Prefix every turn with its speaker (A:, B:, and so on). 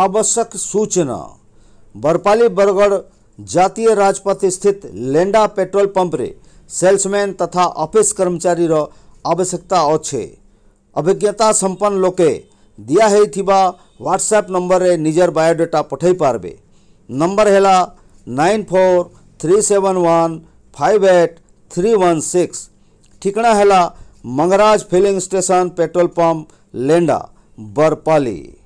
A: आवश्यक सूचना बरपाली बरगढ़ जातीय राजपथ स्थित लेंडा पेट्रोल पंप रे सेल्समैन तथा ऑफिस कर्मचारी रो आवश्यकता अच्छे अभिज्ञता संपन्न लोके दिया दिहेवा व्हाट्सएप नंबर रे निजर बायोडाटा पठाई पार्बे नंबर हैला nine four three seven one five eight three one six ठिकना है Mangaraj filling station petrol pump Lenda Barpali